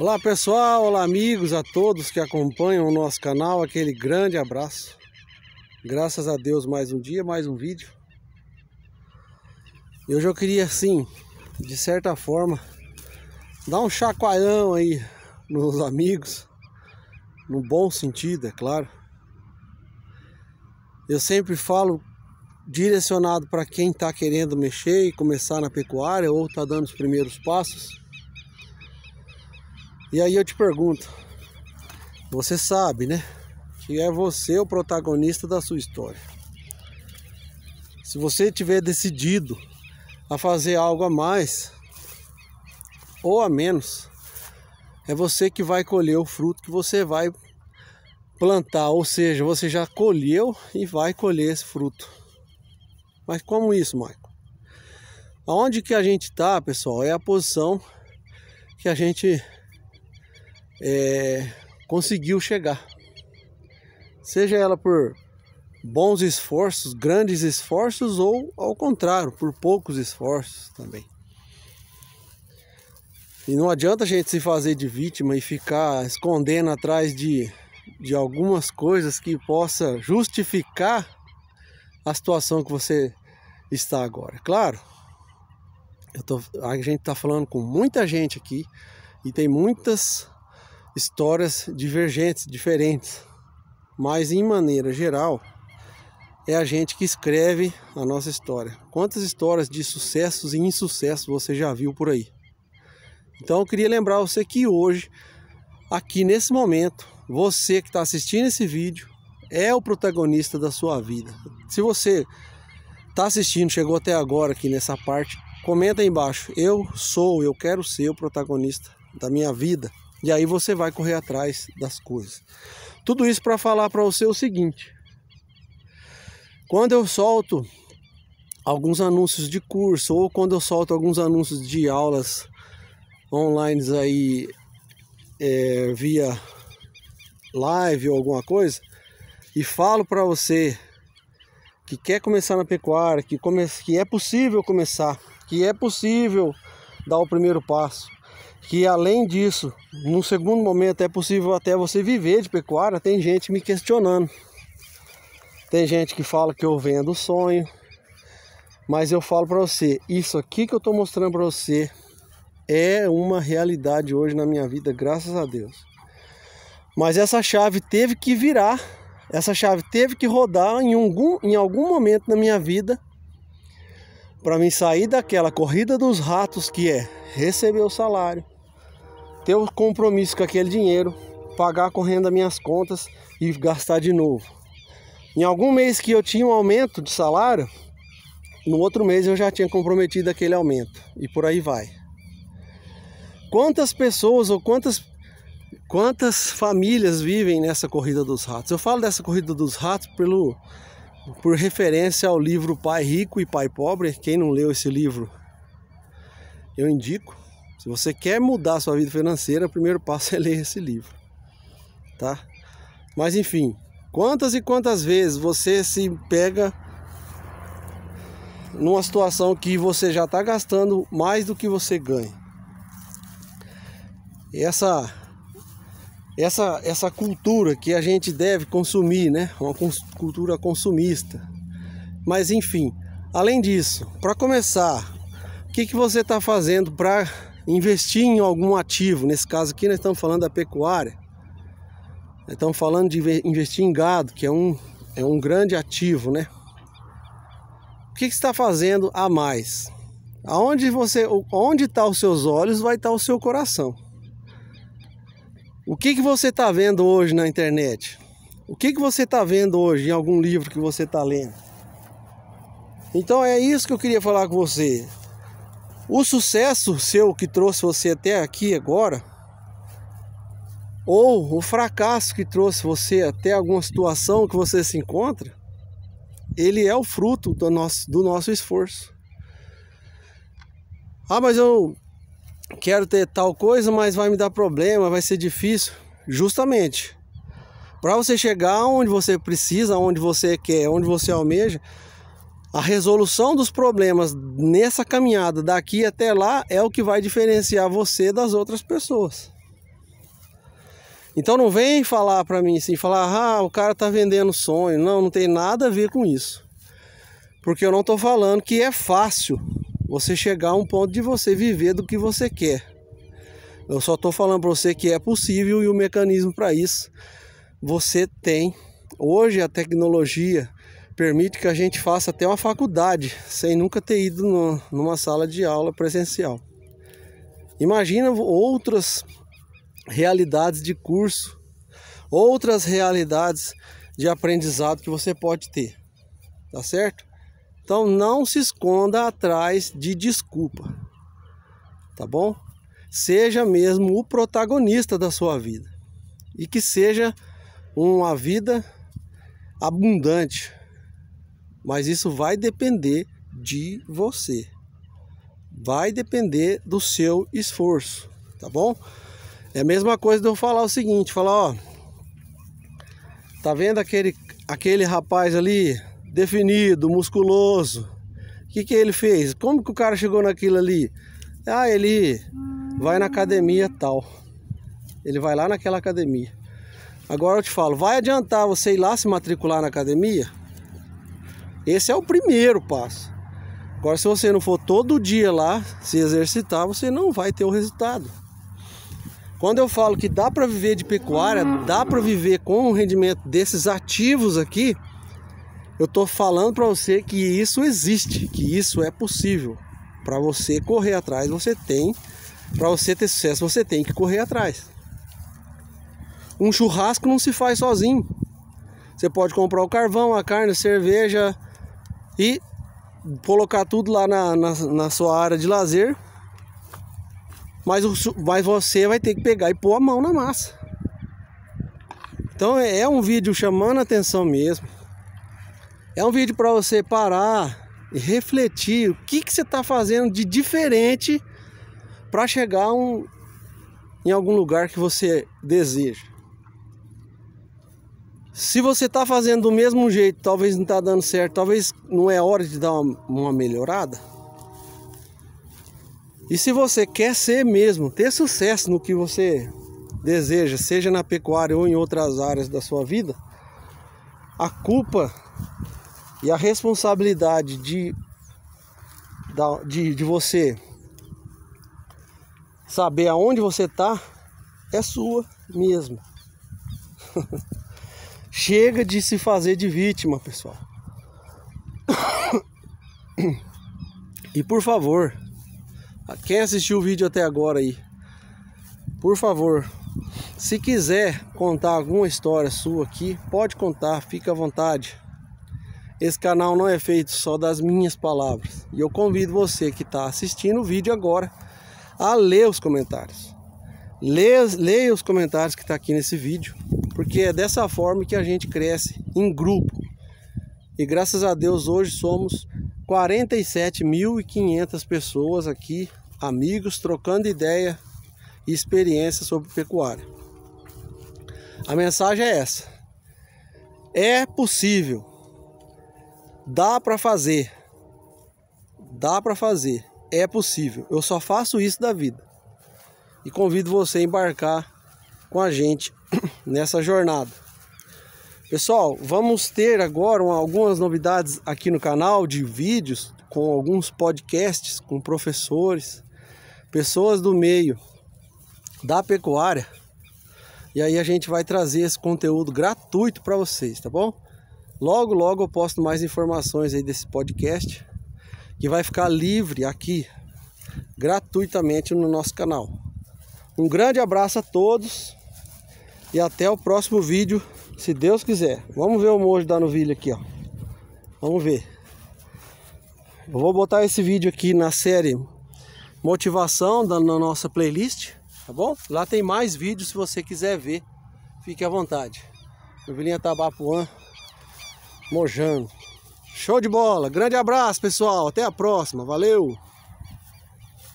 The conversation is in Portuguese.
Olá pessoal, olá amigos, a todos que acompanham o nosso canal, aquele grande abraço. Graças a Deus mais um dia, mais um vídeo. E hoje eu queria assim, de certa forma, dar um chacoalhão aí nos amigos, no bom sentido, é claro. Eu sempre falo direcionado para quem está querendo mexer e começar na pecuária ou está dando os primeiros passos e aí eu te pergunto, você sabe, né? Que é você o protagonista da sua história. Se você tiver decidido a fazer algo a mais ou a menos, é você que vai colher o fruto que você vai plantar, ou seja, você já colheu e vai colher esse fruto. Mas como isso, Michael? Aonde que a gente está, pessoal, é a posição que a gente é, conseguiu chegar. Seja ela por bons esforços, grandes esforços, ou ao contrário, por poucos esforços também. E não adianta a gente se fazer de vítima e ficar escondendo atrás de, de algumas coisas que possa justificar a situação que você está agora. Claro, eu tô, a gente está falando com muita gente aqui e tem muitas histórias divergentes, diferentes, mas em maneira geral é a gente que escreve a nossa história. Quantas histórias de sucessos e insucessos você já viu por aí? Então eu queria lembrar você que hoje, aqui nesse momento, você que está assistindo esse vídeo é o protagonista da sua vida. Se você está assistindo, chegou até agora aqui nessa parte, comenta aí embaixo. Eu sou, eu quero ser o protagonista da minha vida. E aí você vai correr atrás das coisas. Tudo isso para falar para você o seguinte: quando eu solto alguns anúncios de curso ou quando eu solto alguns anúncios de aulas online aí é, via live ou alguma coisa e falo para você que quer começar na pecuária, que, come... que é possível começar, que é possível dar o primeiro passo que além disso, no segundo momento é possível até você viver de pecuária, tem gente me questionando. Tem gente que fala que eu vendo sonho, mas eu falo para você, isso aqui que eu estou mostrando para você é uma realidade hoje na minha vida, graças a Deus. Mas essa chave teve que virar, essa chave teve que rodar em algum, em algum momento na minha vida para mim sair daquela corrida dos ratos que é receber o salário, ter o um compromisso com aquele dinheiro, pagar correndo as minhas contas e gastar de novo. Em algum mês que eu tinha um aumento de salário, no outro mês eu já tinha comprometido aquele aumento e por aí vai. Quantas pessoas ou quantas quantas famílias vivem nessa corrida dos ratos? Eu falo dessa corrida dos ratos pelo por referência ao livro Pai Rico e Pai Pobre. Quem não leu esse livro, eu indico. Se você quer mudar sua vida financeira, o primeiro passo é ler esse livro, tá? Mas enfim, quantas e quantas vezes você se pega numa situação que você já está gastando mais do que você ganha? E essa essa, essa cultura que a gente deve consumir, né? Uma cultura consumista. Mas enfim, além disso, para começar, o que, que você está fazendo para investir em algum ativo? Nesse caso aqui, nós estamos falando da pecuária. Nós estamos falando de investir em gado, que é um, é um grande ativo, né? O que, que você está fazendo a mais? Aonde você, onde estão tá os seus olhos, vai estar tá o seu coração. O que, que você está vendo hoje na internet? O que, que você está vendo hoje em algum livro que você está lendo? Então é isso que eu queria falar com você. O sucesso seu que trouxe você até aqui agora, ou o fracasso que trouxe você até alguma situação que você se encontra, ele é o fruto do nosso, do nosso esforço. Ah, mas eu quero ter tal coisa, mas vai me dar problema, vai ser difícil. Justamente. Para você chegar onde você precisa, onde você quer, onde você almeja, a resolução dos problemas nessa caminhada daqui até lá é o que vai diferenciar você das outras pessoas. Então não vem falar para mim assim, falar, ah, o cara tá vendendo sonho. Não, não tem nada a ver com isso. Porque eu não tô falando que é fácil você chegar a um ponto de você viver do que você quer. Eu só estou falando para você que é possível e o mecanismo para isso você tem. Hoje a tecnologia permite que a gente faça até uma faculdade sem nunca ter ido no, numa sala de aula presencial. Imagina outras realidades de curso, outras realidades de aprendizado que você pode ter, tá certo? Então não se esconda atrás de desculpa, tá bom? Seja mesmo o protagonista da sua vida e que seja uma vida abundante, mas isso vai depender de você, vai depender do seu esforço, tá bom? É a mesma coisa de eu falar o seguinte, falar ó, tá vendo aquele aquele rapaz ali definido, musculoso. O que, que ele fez? Como que o cara chegou naquilo ali? Ah, ele vai na academia tal. Ele vai lá naquela academia. Agora eu te falo, vai adiantar você ir lá se matricular na academia? Esse é o primeiro passo. Agora, se você não for todo dia lá se exercitar, você não vai ter o resultado. Quando eu falo que dá para viver de pecuária, dá para viver com o rendimento desses ativos aqui, eu estou falando para você que isso existe, que isso é possível. Para você correr atrás, você tem. Para você ter sucesso, você tem que correr atrás. Um churrasco não se faz sozinho. Você pode comprar o carvão, a carne, a cerveja e colocar tudo lá na, na, na sua área de lazer. Mas, o, mas você vai ter que pegar e pôr a mão na massa. Então é, é um vídeo chamando a atenção mesmo é um vídeo para você parar e refletir o que, que você está fazendo de diferente para chegar um, em algum lugar que você deseja. Se você está fazendo do mesmo jeito, talvez não está dando certo, talvez não é hora de dar uma, uma melhorada. E se você quer ser mesmo, ter sucesso no que você deseja, seja na pecuária ou em outras áreas da sua vida, a culpa e a responsabilidade de, de, de você saber aonde você está é sua mesmo. Chega de se fazer de vítima, pessoal. e por favor, quem assistiu o vídeo até agora aí, por favor, se quiser contar alguma história sua aqui, pode contar, fica à vontade. Esse canal não é feito só das minhas palavras. E eu convido você que está assistindo o vídeo agora a ler os comentários. Leia, leia os comentários que está aqui nesse vídeo, porque é dessa forma que a gente cresce em grupo. E graças a Deus hoje somos 47.500 pessoas aqui, amigos, trocando ideia e experiência sobre pecuária. A mensagem é essa: é possível Dá para fazer. Dá para fazer. É possível. Eu só faço isso da vida. E convido você a embarcar com a gente nessa jornada. Pessoal, vamos ter agora algumas novidades aqui no canal de vídeos com alguns podcasts com professores, pessoas do meio da pecuária. E aí a gente vai trazer esse conteúdo gratuito para vocês, tá bom? Logo, logo eu posto mais informações aí desse podcast que vai ficar livre aqui gratuitamente no nosso canal. Um grande abraço a todos e até o próximo vídeo, se Deus quiser. Vamos ver o mojo da novilha aqui, ó. Vamos ver. Eu vou botar esse vídeo aqui na série Motivação da, na nossa playlist, tá bom? Lá tem mais vídeos se você quiser ver. Fique à vontade. Novilhinha Tabapuã. Mojando, Show de bola. Grande abraço, pessoal. Até a próxima. Valeu!